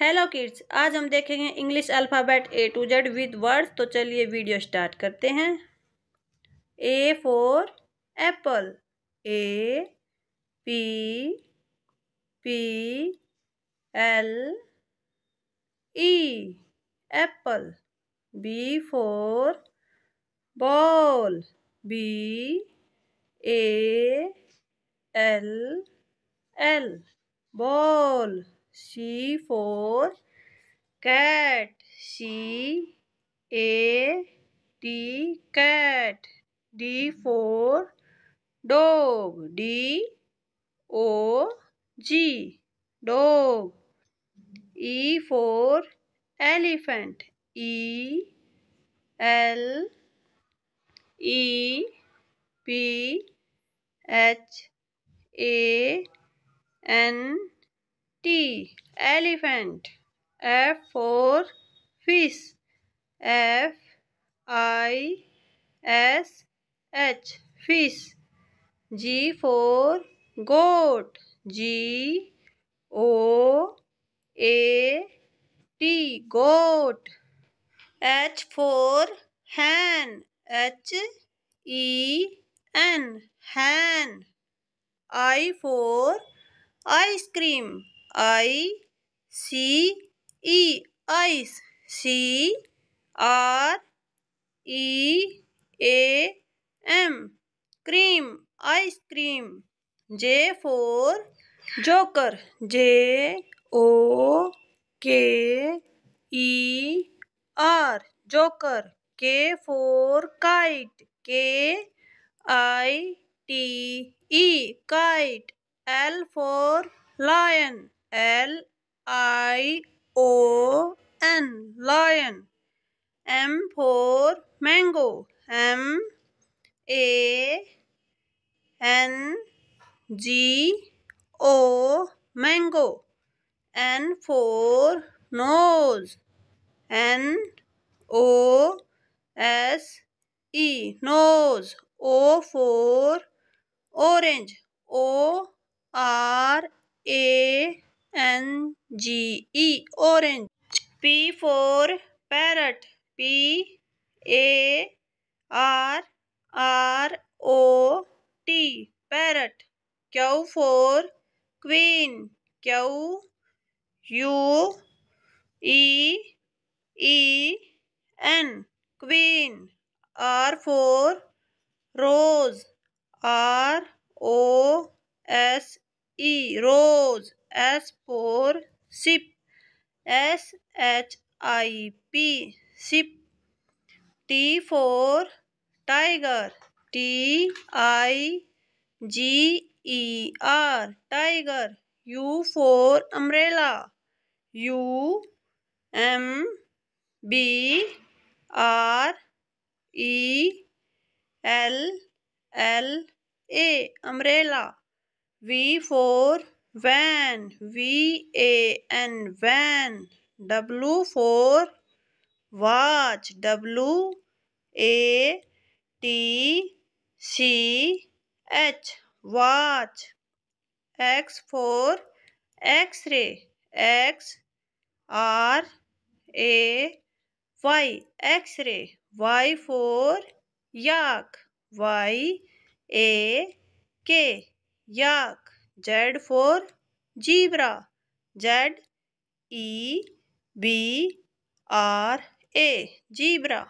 Hello kids आज हम देखेंगे English alphabet A to Z with words तो चलिए वीडियो स्टार्ट करते हैं A for apple A P P L E apple B for ball B A L L ball C for cat. C A T cat. D for dog. D O G dog. E for elephant. E L E P H A N T elephant F for fish F I S H fish G for goat G O A T goat H for hen H E N hen I for ice cream I C E ice C R E A M cream ice cream J for joker J O K E R joker K for kite K I T E kite L for lion L I O N lion. M for mango. M A N G O mango. N for nose. N O S E nose. O for orange. O R A N G E orange P for parrot P A R R O T parrot Q for queen Q U E E N queen R for rose R O S E e, rose S for ship S H I P ship T for tiger T I G E R tiger U for umbrella U M B R E L L A umbrella V for van, V A N van. W for watch, W A T C H watch. X for X-ray, X R A Y X-ray, Y for yak, Y A K yak Z for zebra Z E B R A zebra